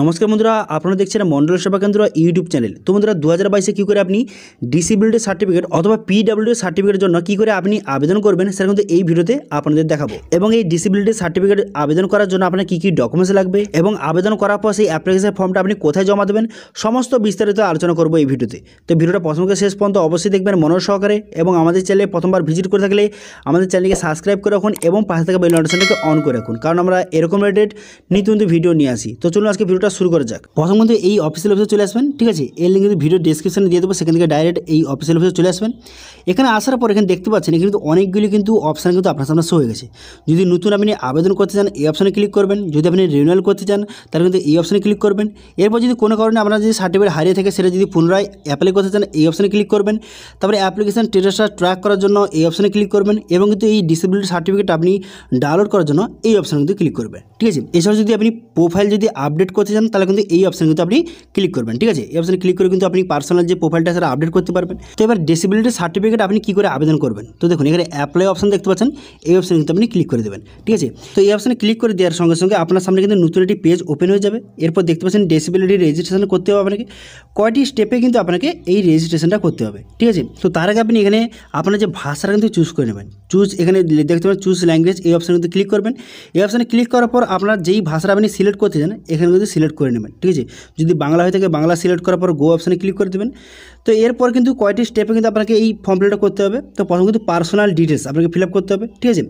নমস্কার বন্ধুরা আপনারা দেখছেন মন্ডল সেবা কেন্দ্র ইউটিউব চ্যানেল তো বন্ধুরা দু হাজার বাইশে কী করে আপনি ডিসিবিলিটি সার্টিফিকেট অথবা পিডাব্লিউডি সার্টিফিকেটের জন্য কী করে আপনি আবেদন করবেন সেটা কিন্তু এই ভিডিওতে আপনাদের দেখাবো এবং এই ডিসিবিলিটি সার্টিফিকেট আবেদন করার জন্য আপনার কী কী ডকুমেন্টস লাগবে এবং আবেদন করার পর সেই অ্যাপ্লিকেশন ফর্মটা আপনি কোথায় জমা দেবেন সমস্ত বিস্তারিত আলোচনা করবো এই ভিডিওতে তো ভিডিওটা প্রথমকে শেষ পর্যন্ত অবশ্যই দেখবেন মনোজ সহকারে এবং আমাদের চ্যানেলে প্রথমবার ভিজিট করে থাকলে আমাদের চ্যানেলকে সাবস্ক্রাইব করে রাখুন এবং পাশে থাকা বেল নোটিফিকেশনটাকে অন করে রাখুন কারণ আমরা এরকম রিলেটেড নিত্য ভিডিও নিয়ে আসি তো চলুন আজকে ভিডিওটা শুরু করা যাক প্রথম কিন্তু এই অফিসিয়াল অফিসে চলে আসবেন ঠিক আছে এই লিঙ্ক কিন্তু ভিডিও ডিসক্রিপশানে দিয়ে দেবো সেখান থেকে ডাইরেক্ট এই অফিসিয়াল অফিসে চলে আসবেন এখানে আসার পর এখানে দেখতে পাচ্ছেন এখানে কিন্তু অনেকগুলি কিন্তু অপশান কিন্তু আপনার সামনে শো হয়ে গেছে যদি নতুন আপনি আবেদন করতে চান এই অপশানে ক্লিক করবেন যদি আপনি রিনিউয়াল করতে চান তাহলে কিন্তু এই অপশানে ক্লিক করবেন এরপর যদি কোনো কারণে আপনার যদি সার্টিফিকেট হারিয়ে থাকে সেটা যদি পুনরায় অ্যাপ্লাই করতে চান এই অপশানে ক্লিক করবেন তারপরে অ্যাপ্লিকেশান স্টেটাসটা ট্র্যাক করার জন্য এই অপশানে ক্লিক করবেন এবং কিন্তু এই ডিসেবিলিটি সার্টিফিকেট আপনি ডাউনলোড করার জন্য এই অপশানে কিন্তু ক্লিক করবেন ঠিক আছে এছাড়াও যদি আপনি প্রোফাইল যদি আপডেট করতে করতে চান তাহলে কিন্তু এই অপশানে কিন্তু আপনি ক্লিক করবেন ঠিক আছে এই অপশানে ক্লিক করে কিন্তু আপনি পার্সোনাল যে প্রোফাইলটা সেটা আপডেট করতে পারবেন তো এবার ডিসেবিলিটি সার্টিফিকেট আপনি কী করে আবেদন করবেন তো দেখুন এখানে অ্যাপ্লাই অপশান দেখতে পাচ্ছেন এই অপশানে কিন্তু আপনি ক্লিক করে দেবেন ঠিক আছে তো এই অপশানে ক্লিক করে দেওয়ার সঙ্গে সঙ্গে আপনার সামনে কিন্তু নতুন একটি পেজ ওপেন হয়ে যাবে এরপর দেখতে পাচ্ছেন ডিসেবিলিটি রেজিস্ট্রেশন করতে হবে আপনাকে কয়টি স্টেপে কিন্তু আপনাকে এই রেজিস্ট্রেশনটা করতে হবে ঠিক আছে তো তার আগে আপনি এখানে আপনার যে ভাষাটা কিন্তু চুজ করে নেবেন চুজ এখানে দেখতে পাবেন চুজ ল্যাঙ্গুয়েজ এই অপশানে কিন্তু ক্লিক করবেন এই অপশানে ক্লিক করার পর আপনার যেই ভাষাটা আপনি সিলেক্ট করতে চান এখানে কিন্তু সিলেক্ট করে নেবেন ঠিক আছে যদি বাংলা হয়ে থাকে বাংলা সিলেক্ট করার পর গো অপশানে ক্লিক করে দেবেন তো এরপর কিন্তু কয়টি স্টেপে কিন্তু আপনাকে এই ফর্ম ফিলটা করতে হবে তো প্রথম কিন্তু পার্সোনাল ডিটেলস আপনাকে ফিল করতে হবে ঠিক আছে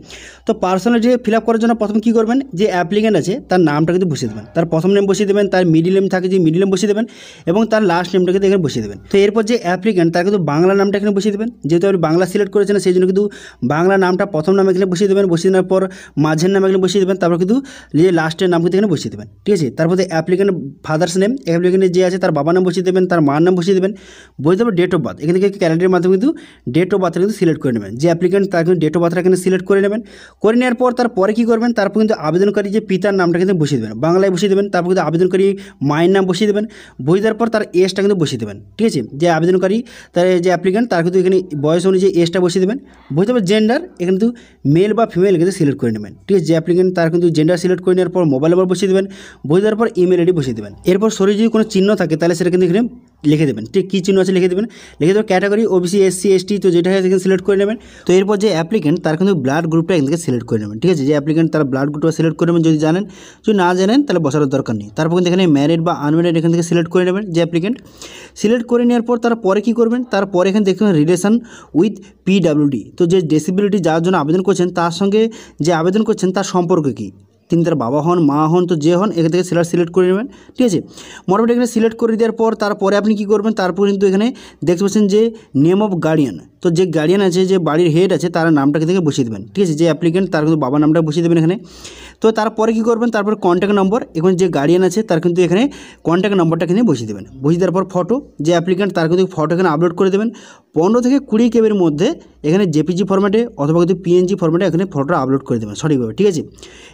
তো পার্সোনাল ডিটেলস ফিল করার জন্য প্রথম কী করবেন যে অ্যাপ্লিকেন্ট আছে তার নামটা কিন্তু বসিয়ে দেবেন তার প্রথম নেম বসিয়ে দেবেন তার মিডিল নেম থাকে যে মিডিল নেম বসিয়ে দেবেন এবং তার লাস্ট নেমটা কিন্তু এখানে বসিয়ে দেবেন তো এরপর যে অ্যাপ্লিকেন্ট তার কিন্তু বাংলা নামটা এখানে বসিয়ে দেবেন যেহেতু আপনি বাংলা সিলেক্ট করেছেন সেই জন্য কিন্তু বাংলা নামটা প্রথম নাম এখানে বসিয়ে দেবেন বসিয়ে দেওয়ার পর মাঝের নাম এখানে বসিয়ে দেবেন তারপর কিন্তু যে লাস্টের নাম কিন্তু এখানে বসিয়ে দেবেন ঠিক আছে তারপরে অ্যাপ্লিকেন্ট ফাদার্স নেম অ্যাপ্লিকেন্টের যে আছে তার বাবা নাম বসিয়ে দেবেন তার মার নাম বসিয়ে দেবেন বসিয়ে দেবেন ডেট অফ বার্থ এখান থেকে ক্যালেন্ডারের মাধ্যমে কিন্তু ডেট অফ বার্থটা কিন্তু সিলেক্ট করে নেবেন যে অ্যাপ্লিকেন্ট তার কিন্তু ডেট অফ বার্থটা এখানে সিলেক্ট করে নেবেন করে নেওয়ার পর তারপরে কী করবেন তারপর কিন্তু আবেদনকারী যে পিতার নামটা কিন্তু বসিয়ে দেবেন বাংলায় বসিয়ে দেবেন তারপর কিন্তু আবেদনকারী মায়ের নাম বসিয়ে দেবেন বসিয়ে দেওয়ার পর তার এজটা কিন্তু বসিয়ে দেবেন ঠিক আছে যে আবেদনকারী তার যে অ্যাপ্লিকেন্ট তার কিন্তু এখানে বয়স অনুযায়ী এজটা বসিয়ে দেবেন বসিয়ে দেবেন জেন্ডার এখানে কিন্তু মেল বা ফিমেল কিন্তু সিলেক্ট করে নেবেন ঠিক আছে যে অ্যাপ্লিকেন্ট তার কিন্তু জেন্ডার সিলেক্ট করে নেওয়ার পর মোবাইল নম্বর বসিয়ে দেবেন বসিয়ে দেওয়ার পর ইমেল আইডি বসিয়ে দেবেন এরপর শরীর যদি কোনো চিহ্ন থাকে তাহলে সেটা কিন্তু এখানে লিখে দেবেন ঠিক কী চিহ্ন আছে লিখে দেবেন লিখে দেবেন ক্যাটাগরি ওবিসি এসসি এসটি তো যেটা হয় সিলেক্ট করে নেবেন তো এরপর যে অ্যাপ্লিকেন্ট তার কিন্তু ব্লাড গ্রুপটা এখান থেকে সিলেক্ট করে নেবেন ঠিক আছে যে অ্যাপ্লিকেন্ট তার ব্লাড গ্রুপটা সিলেক্ট করে নেবেন যদি জানেন যদি না জানেন তাহলে বসানোর দরকার নেই তারপর কিন্তু এখানে ম্যারিড বা আনম্যারিড এখান থেকে সিলেক্ট করে নেবেন যে অ্যাপ্লিকেন্ট সিলেক্ট করে নেওয়ার পর তারপরে কী করবেন তারপরে এখানে দেখবেন রিলেশন উইথ পিডাব্লিউডি তো যে ডিসেবিলিটি যাওয়ার জন্য আবেদন করছেন তার সঙ্গে যে আবেদন করছেন তার সম্পর্ক কী তিনি তার বাবা হন মা হন তো যে হন এখান থেকে সেলার সিলেক্ট করে নেবেন ঠিক আছে মোটামুটি এখানে সিলেক্ট করে দেওয়ার পর তারপরে আপনি কি করবেন তারপর কিন্তু এখানে দেখতে পাচ্ছেন যে নেম অফ গার্ডিয়ান তো যে গার্ডিয়ান আছে যে বাড়ির হেড আছে তার নামটাকে থেকে বসিয়ে দেবেন ঠিক আছে যে অ্যাপ্লিকেন্ট তার কিন্তু বাবার নামটা বসিয়ে দেবেন এখানে তো তারপরে কি করবেন তারপর কন্ট্যাক্ট নম্বর এখন যে গার্ডিয়ান আছে তার কিন্তু এখানে কন্ট্যাক্ট নম্বরটা এখানে বসিয়ে দেবেন বসিয়ে দেওয়ার পর ফটো যে অ্যাপ্লিকেন্ট তার কিন্তু ফটো এখানে আপলোড করে দেবেন পনেরো থেকে কুড়ি কেবের মধ্যে এখানে জেপিজি ফরম্যাটে অথবা কিন্তু পিএনজি ফরম্যাটে এখানে ফটোটা আপলোড করে দেবেন সঠিকভাবে ঠিক আছে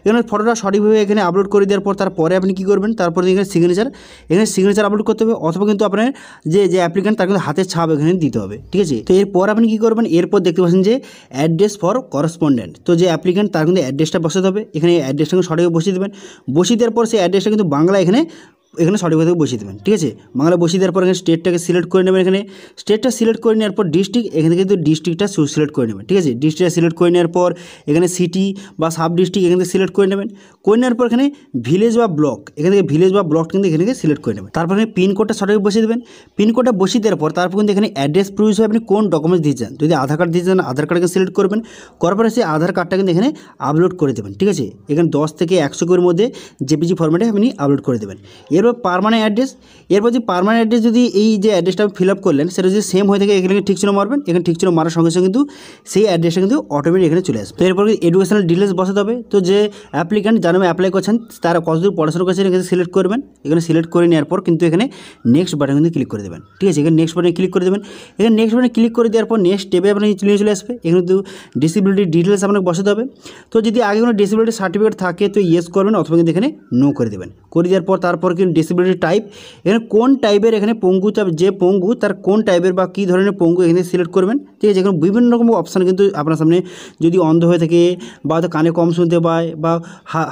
এখানে ফটো ফটোটা সঠিকভাবে এখানে আপলোড করে দেওয়ার পর তারপরে আপনি কী করবেন তারপরে এখানে সিগনেচার এখানে সিগনেচার আপলোড করতে হবে অথবা কিন্তু আপনার যে যে অ্যাপ্লিকেন্ট তার কিন্তু হাতের ছাপ এখানে দিতে হবে ঠিক আছে তো এরপর আপনি কী করবেন এরপর দেখতে পাচ্ছেন যে অ্যাড্রেস ফর করসপন্ডেন্ট তো যে অ্যাপ্লিকেন্ট তার কিন্তু অ্যাড্রেসটা বসাতে হবে এখানে অ্যাড্রেসটা কিন্তু সঠিকভাবে বসিয়ে দেবেন বসিয়ে দেওয়ার পর সেই অ্যাড্রেসটা কিন্তু বাংলা এখানে এখানে সঠিক বসিয়ে দেবেন ঠিক আছে বাংলা বসিয়ে দেওয়ার পর এখানে স্টেটটাকে সিলেক্ট করে নেবেন এখানে স্টেটটা সিলেক্ট করে নেওয়ার পর ডিস্ট্রিক্ট এখান থেকে কিন্তু ডিস্ট্রিক্টটা সিলেক্ট করে নেবেন ঠিক আছে ডিস্ট্রিক্টটা সিলেক্ট করে নেওয়ার পর এখানে সিটি বা সাব ডিস্ট্রিক্ট এখান থেকে সিলেক্ট করে নেবেন করে নেওয়ার পর এখানে ভিলেজ বা ব্লক এখান থেকে ভিলেজ বা ব্লক কিন্তু এখানে সিলেক্ট করে নেবেন তারপর এখানে পিনকোডটা সঠিক বসিয়ে দেবেন পিনকোডটা বসিয়ে দেওয়ার পর তারপর কিন্তু এখানে অ্যাড্রেস প্রুফ হিসেবে আপনি কোন ডকুমেন্টস দিয়েছেন যদি আধার কার্ড দিয়েছেন আধার কার্ডকে সিলেক্ট করবেন করার পরে সেই আধার কার্ডটা কিন্তু এখানে আপলোড করে দেবেন ঠিক আছে এখানে দশ থেকে একশো কোর মধ্যে জেপিজি ফর্ম্যাটে আপনি আপলোড করে দেবেন এরপর পারমানেন্ট অ্যাড্রেস এরপর যে পারমানেন্ট অ্যাড্রেস যদি এই যে অ্যাড্রেসটা ফিল আপ করলেন সেটা যদি সেম হয়ে থাকে এখানে ঠিক ছিল মারবেন এখানে ঠিক ছিল মারার সঙ্গে সঙ্গে কিন্তু সেই অ্যাড্রেসটা কিন্তু অটোমেটিক এখানে চলে আসবে এরপর এডুকেশনাল ডিটেলস বসাতে হবে তো যে অ্যাপ্লিকেন্ট নামে অ্যাপ্লাই করছেন তারা কতদূর পড়াশোনা করছেন এখানে সিলেক্ট করবেন এখানে সিলেক্ট করে নেওয়ার পর কিন্তু এখানে নেক্সট বাটন কিন্তু ক্লিক করে দেবেন ঠিক আছে এখানে নেক্সট বাটনে ক্লিক করে দেবেন এখানে নেক্সট বাটনে ক্লিক করে দেওয়ার পর নেক্সট স্টেপে আপনি নিয়ে চলে আসবে এখানে কিন্তু ডিসিবিলিটি ডিটেলস আপনাকে বসাতে হবে তো যদি আগে কোনো ডিসিবিলিটি সার্টিফিকেট থাকে তো ইয়েস করবেন অথবা কিন্তু এখানে নো করে দেবেন করে দেওয়ার পর তারপর কিন্তু ডিসিবিলিটি টাইপ এখানে কোন টাইপের এখানে পঙ্গু যে পঙ্গু তার কোন টাইপের বা কী ধরনের পঙ্গু এখানে সিলেক্ট করবেন ঠিক আছে এখানে বিভিন্ন রকম অপশান কিন্তু আপনার সামনে যদি অন্ধ হয়ে থাকে বা কানে কম শুনতে পায় বা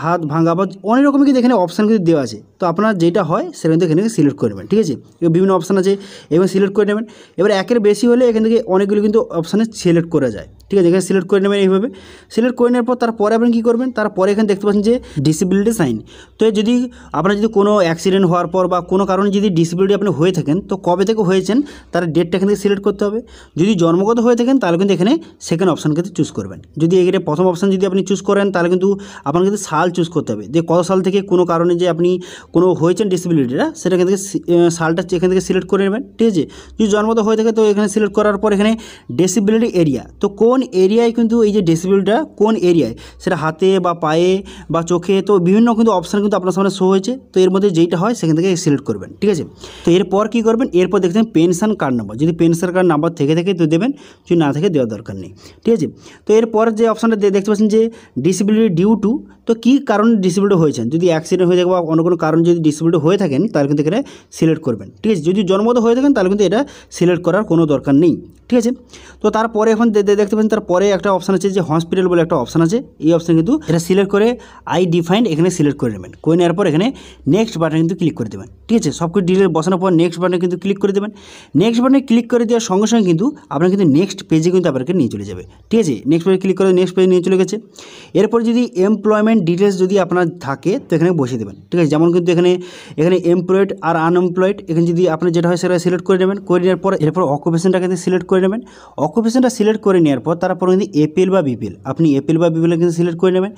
হা হাত ভাঙা বা অনেক রকমের কিন্তু এখানে অপশান কিন্তু দেওয়া আছে তো আপনার যেটা হয় সেখান থেকে এখান থেকে সিলেক্ট করে নেবেন ঠিক আছে বিভিন্ন অপশান আছে এবং সিলেক্ট করে নেবেন এবার একের বেশি হলে এখান থেকে অনেকগুলো কিন্তু অপশানে সিলেক্ট করা যায় ঠিক আছে এখানে সিলেক্ট করে নেবেন এইভাবে সিলেক্ট করে নেওয়ার পর তারপরে আপনি কী করবেন তারপরে এখানে দেখতে পাচ্ছেন যে ডিসেবিলিটি সাইন তো যদি আপনার যদি কোনো অ্যাক্সিডেন্ট হওয়ার পর বা কোনো কারণে যদি ডিসেবিলিটি আপনি হয়ে থাকেন তো কবে থেকে হয়েছেন তার ডেটটা এখান থেকে সিলেক্ট করতে হবে যদি জন্মগত হয়ে থাকেন তাহলে কিন্তু এখানে সেকেন্ড অপশান কিন্তু চুজ করবেন যদি এখানে প্রথম অপশান যদি আপনি চুজ করেন তাহলে কিন্তু আপনার কিন্তু সাল চুজ করতে হবে যে কত সাল থেকে কোনো কারণে যে আপনি কোনো হয়েছেন ডিসেবিলিটিটা সেটা এখান থেকে সালটা এখান থেকে সিলেক্ট করে নেবেন ঠিক আছে যদি জন্মত হয়ে থাকে তো এখানে সিলেক্ট করার পর এখানে ডিসেবিলিটি এরিয়া তো কোন এরিয়ায় কিন্তু এই যে ডিসেবিলিটিটা কোন এরিয়ায় সেটা হাতে বা পায়ে বা চোখে তো বিভিন্ন কিন্তু অপশান কিন্তু আপনার সামনে শো হয়েছে তো এর মধ্যে যেইটা হয় সেখান থেকে সিলেক্ট করবেন ঠিক আছে তো এরপর কী করবেন এরপর দেখছেন পেনশন কার্ড নাম্বার যদি পেনশন কার্ড নাম্বার থেকে থেকে তো দেবেন যদি না থেকে দেওয়ার দরকার নেই ঠিক আছে তো এরপর যে অপশানটা দেখতে পাচ্ছেন যে ডিসেবিলিটি ডিউ টু তো কী কারণে ডিসেবিলিটি হয়েছেন যদি অ্যাক্সিডেন্ট হয়ে যাবে বা অন্য কোনো কারণ আপনি যদি ডিসেবিলিটি হয়ে থাকেন তাহলে কিন্তু এখানে সিলেক্ট করবেন ঠিক আছে যদি জন্মত হয়ে থাকেন তাহলে কিন্তু এটা সিলেক্ট করার কোনো দরকার নেই ঠিক আছে তো তারপরে এখন দেখতে পাচ্ছেন তারপরে একটা অপশান আছে যে হসপিটাল বলে একটা অপশান আছে এই অপশান কিন্তু এটা সিলেক্ট করে আই ডিফাইন্ড এখানে সিলেক্ট করে নেবেন করে নেওয়ার পর এখানে নেক্সট বাটন কিন্তু ক্লিক করে দেবেন ঠিক আছে সব কিছু ডিটেল বসানোর পর নেক্সট বাটনে কিন্তু ক্লিক করে দেবেন নেক্সট বাটনে ক্লিক করে দেওয়ার সঙ্গে সঙ্গে কিন্তু আপনার কিন্তু নেক্সট পেজে কিন্তু আপনাকে নিয়ে চলে যাবে ঠিক আছে নেক্সট পেজে ক্লিক করে নেক্সট পেজে নিয়ে চলে গেছে এরপর যদি এমপ্লয়মেন্ট ডিটেলস যদি আপনার থাকে তো এখানে বসিয়ে দেবেন ঠিক আছে যেমন কিন্তু এখানে এখানে এমপ্লয়েড আর আনএমপ্লয়েড এখানে যদি আপনার যেটা হয় সেটা সিলেক্ট করে নেবেন করে নেওয়ার পর এরপর অকুপেশনটা কিন্তু সিলেক্ট করে নেবেন অকুপেশনটা সিলেক্ট করে নেওয়ার পর তারপর কিন্তু এপিএল বা বিপিএল আপনি এপিএল বা বিপিএল কিন্তু সিলেক্ট করে নেবেন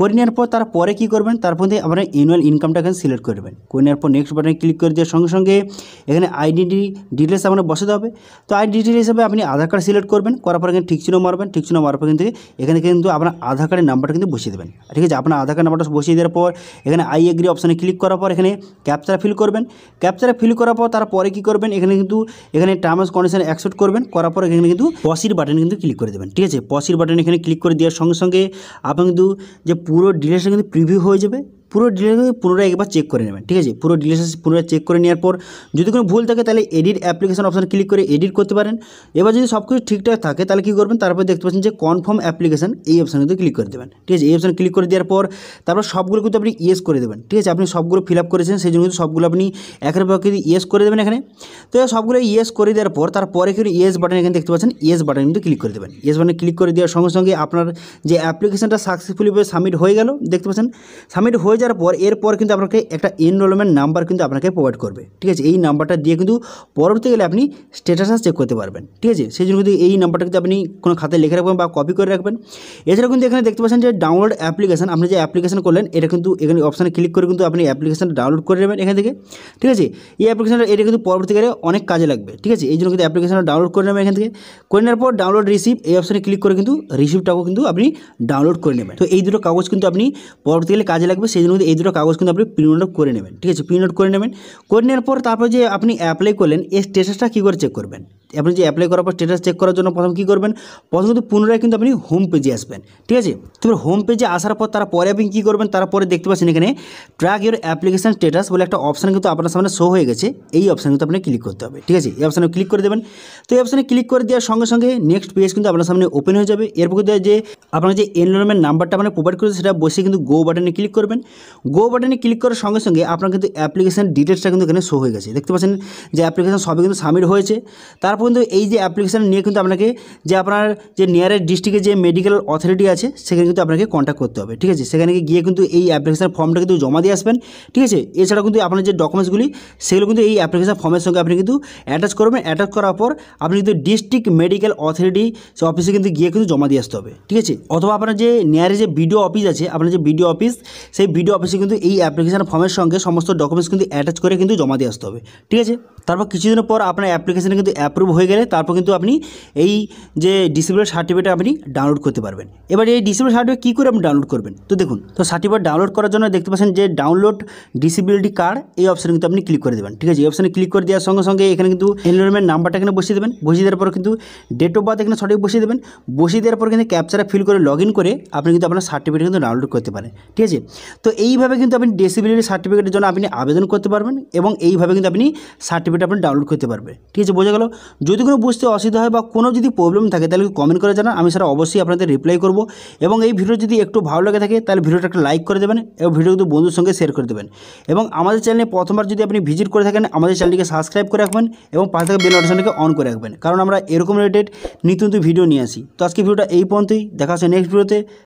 করে নেওয়ার পর তারপরে কী করবেন তারপর আপনার অ্যানুয়াল ইনকামটা কিন্তু সিলেক্ট করে নেবেন করে নেওয়ার পর নেক্সট বাটনে ক্লিক করে দেওয়ার সঙ্গে সঙ্গে এখানে আইডেন্টি ডিটেলস আপনার বসাতে হবে তো আইডি ডিটেল হিসাবে আপনি আধার কার্ড সিলেক্ট করবেন করার পর এখানে ঠিক চিহ্ন মারবেন ঠিক চিহ্ন মারার পর কিন্তু এখানে কিন্তু আপনার আধার কার্ডের নাম্বারটা কিন্তু বসিয়ে দেবেন ঠিক আছে আপনার আধার কার্ড নাম্বারটা বসিয়ে দেওয়ার পর এখানে আই এগ্রি অপশানে ক্লিক করার পর এখানে ক্যাপচারা ফিল করবেন ক্যাপচারা ফিল করার পর তারপরে কী করবেন এখানে কিন্তু এখানে টার্মস কন্ডিশন অ্যাকসেপ্ট করবেন করার পর এখানে কিন্তু পসির বাটন কিন্তু ক্লিক করে দেবেন ঠিক আছে পসির বাটন এখানে ক্লিক করে দেওয়ার সঙ্গে সঙ্গে আপনি কিন্তু যে পুরো ডিটেলসটা কিন্তু প্রিভিউ হয়ে যাবে পুরো ডিটেলসটাকে পুনরায় একবার চেক করে নেবেন ঠিক আছে পুরো ডিটেলস পুনরায় চেক করে নেওয়ার পর যদি কোনো ভুল থাকে তাহলে এডিট অ্যাপ্লিকেশন অপশান ক্লিক করে এডিট করতে পারেন এবার যদি সব কিছু ঠিকঠাক থাকে তাহলে কী করবেন তারপর দেখতে পাচ্ছেন যে কনফার্ম অ্যাপ্লিকেশন এই অপশান কিন্তু ক্লিক করে দেবেন ঠিক আছে এই অপশন ক্লিক করে দেওয়ার পর তারপর সবগুলো কিন্তু আপনি ইয়েস করে দেবেন ঠিক আছে আপনি সবগুলো ফিল আপ করেছেন সেই জন্য কিন্তু সবগুলো আপনি একের পর কিন্তু ইয়েস করে দেবেন এখানে তো সবগুলো ইয়েস করে দেওয়ার পর তারপরে কিন্তু ইয়েস বাটন এখানে দেখতে পাচ্ছেন ইয়েস বাটন কিন্তু ক্লিক করে দেবেন ইয়েস বাটনে ক্লিক করে দেওয়ার সঙ্গে সঙ্গে আপনার যে অ্যাপ্লিকেশনটা সাকসেসফুলিভাবে সাবমিট হয়ে গেল দেখতে পাচ্ছেন সাবমিট হয়ে পর পর এর পর কিন্তু আপনাদের একটা এনরোলমেন্ট নাম্বার কিন্তু আপনাদের প্রোভাইড করবে ঠিক আছে এই নাম্বারটা দিয়ে কিন্তু পরবর্তীতে আপনি স্ট্যাটাস আছে চেক করতে পারবেন ঠিক আছে সেইজন্য গতি এই নাম্বারটা কিন্তু আপনি কোন খাতা লিখে রাখবেন বা কপি করে রাখবেন এছাড়া কিন্তু এখানে দেখতে পাচ্ছেন যে ডাউনলোড অ্যাপ্লিকেশন আপনি যে অ্যাপ্লিকেশন করলেন এটা কিন্তু এখানে অপশনে ক্লিক করে কিন্তু আপনি অ্যাপ্লিকেশন ডাউনলোড করে নেবেন এখান থেকে ঠিক আছে এই অ্যাপ্লিকেশনটা এটা কিন্তু পরবর্তীতে অনেক কাজে লাগবে ঠিক আছে এইজন্য গতি অ্যাপ্লিকেশন ডাউনলোড করে নেবেন এখান থেকে কোয়িনার পর ডাউনলোড রিসিভ এই অপশনে ক্লিক করে কিন্তু রিসিভটাও কিন্তু আপনি ডাউনলোড করে নেবেন তো এই দুটো কাগজ কিন্তু আপনি পরবর্তীতে কাজে লাগবে এর মধ্যে এই দুটো কাগজ কিন্তু আপনি প্রিন্ট আউট করে নেবেন ঠিক আছে প্রিন্ট আউট করে নেবেন করে নেওয়ার পর তারপর যে আপনি অ্যাপ্লাই করলেন এই স্টেটাসটা কী করে চেক করবেন আপনি যে অ্যাপ্লাই করার পর স্টেটাস চেক করার জন্য প্রথম কী করবেন প্রথম কিন্তু পুনরায় কিন্তু আপনি হোম পেজে আসবেন ঠিক আছে তবে হোম পেজে আসার পর পরে আপনি কী করবেন তারপরে দেখতে পাচ্ছেন এখানে ট্র্যাক ইউর অ্যাপ্লিকেশান স্টেটাস বলে একটা অপশান কিন্তু আপনার সামনে শো হয়ে গেছে এই অপশান কিন্তু আপনাকে ক্লিক করতে হবে ঠিক আছে এই অপশানে ক্লিক করে দেবেন তো এই অপশানে ক্লিক করে দেওয়ার সঙ্গে সঙ্গে নেক্সট পেজ কিন্তু আপনার সামনে ওপেন হয়ে যাবে এরপর কিন্তু যে আপনার যে এনরোলমেন্ট নাম্বারটা আপনার প্রোভাইড করেছে সেটা বসে কিন্তু গো বাটনে ক্লিক করবেন গো বাটনে ক্লিক করার সঙ্গে সঙ্গে আপনার কিন্তু অ্যাপ্লিকেশান ডিটেলসটা কিন্তু এখানে শো হয়ে গেছে দেখতে পাচ্ছেন যে অ্যাপ্লিকেশান সবই কিন্তু সাবমিট হয়েছে তারপর বন্ধু এই যে অ্যাপ্লিকেশান নিয়ে কিন্তু আপনাকে যে আপনার যে নিয়ারেস্ট ডিস্ট্রিক্টে যে মেডিকেল অথরিটি আছে সেখানে কিন্তু আপনাকে কন্ট্যাক্ট করতে হবে ঠিক আছে সেখানে গিয়ে কিন্তু এই অ্যাপ্লিকেশান ফর্মটা কিন্তু জমা দিয়ে আসবেন ঠিক আছে এছাড়াও কিন্তু আপনার যে ডকুমেন্টসগুলি সেগুলো কিন্তু এই অ্যাপ্লিকেশান ফর্মের সঙ্গে আপনি কিন্তু অ্যাটাচ করবেন অ্যাটাচ করার পর আপনি কিন্তু ডিস্ট্রিক্ট মেডিকেল অথরিটি সে অফিসে কিন্তু গিয়ে কিন্তু জমা দিয়ে আসতে হবে ঠিক আছে অথবা আপনার যে নিয়ারে যে বিডিও অফিস আছে আপনার যে বিডিও অফিস সেই বিডিও অফিসে কিন্তু এই অ্যাপ্লিকেশান ফর্মের সঙ্গে সমস্ত ডকুমেন্টস কিন্তু অ্যাটাচ করে কিন্তু জমা দিয়ে আসতে হবে ঠিক আছে তারপর কিছুদিন পর আপনার অ্যাপ্লিকেশানে কিন্তু অ্যাপ্রুভ হয়ে গেলে তারপর কিন্তু আপনি এই যে ডিসেবল সার্টিফিকেট আপনি ডাউনলোড করতে পারবেন এবার এই ডিসেবল সার্টিফিকেট কী করে আপনি ডাউনলোড করবেন তো দেখুন তো সার্টিফিকেট ডাউনলোড করার জন্য দেখতে পাচ্ছেন যে ডাউনলোড ডিসেবিলিটি কার্ড এই অপশানে কিন্তু আপনি ক্লিক করে দেবেন ঠিক আছে এই অপশানে ক্লিক করে দেওয়ার সঙ্গে সঙ্গে এখানে কিন্তু এনরোলমেন্ট নাম্বারটা এখানে বসিয়ে দেবেন বসিয়ে দেওয়ার পর কিন্তু ডেট অফ বার্থ এখানে সঠিক বসিয়ে দেবেন বসিয়ে দেওয়ার পর কিন্তু ক্যাপচারা ফিল করে লগ করে আপনি কিন্তু আপনার সার্টিফিকেট কিন্তু ডাউনলোড করতে পারেন ঠিক আছে তো এইভাবে কিন্তু আপনি ডিসেবিলিটি সার্টিফিকেটের জন্য আপনি আবেদন করতে পারবেন এবং এইভাবে কিন্তু আপনি সার্টিফিকেট আপনি ডাউনলোড করতে পারবেন ঠিক আছে বোঝা গেল যদি কোনো বুঝতে অসুবিধা হয় বা কোনো যদি প্রবলেম থাকে তাহলে কমেন্ট করে জানান আমি সেটা অবশ্যই আপনাদের রিপ্লাই করব এবং এই ভিডিও যদি একটু ভালো লাগে থাকে তাহলে ভিডিওটা একটা লাইক করে দেবেন এবং ভিডিও কিন্তু বন্ধুর সঙ্গে শেয়ার করে দেবেন এবং আমাদের চ্যানেলে প্রথমবার যদি আপনি ভিজিট করে থাকেন আমাদের চ্যানেলটিকে সাবস্ক্রাইব করে রাখবেন এবং পাশে থাকা বেল নোটিফিকেশনকে অন করে রাখবেন কারণ আমরা এরকম রিলেটেড নিত্য নতুন ভিডিও নিয়ে আসি তো আজকে ভিডিওটা এই পর্যন্তই দেখা হচ্ছে নেক্সট ভিডিওতে